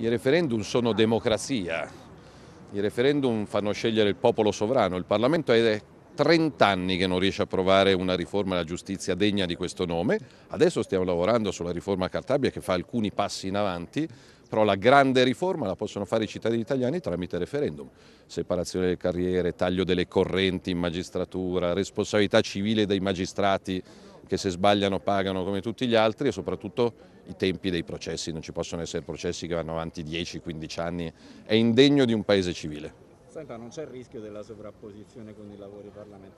I referendum sono democrazia, i referendum fanno scegliere il popolo sovrano, il Parlamento è 30 anni che non riesce a approvare una riforma della giustizia degna di questo nome, adesso stiamo lavorando sulla riforma Cartabia che fa alcuni passi in avanti, però la grande riforma la possono fare i cittadini italiani tramite referendum, separazione delle carriere, taglio delle correnti in magistratura, responsabilità civile dei magistrati che se sbagliano pagano come tutti gli altri e soprattutto i tempi dei processi, non ci possono essere processi che vanno avanti 10-15 anni, è indegno di un paese civile. Senta, non c'è il rischio della sovrapposizione con i lavori parlamentari?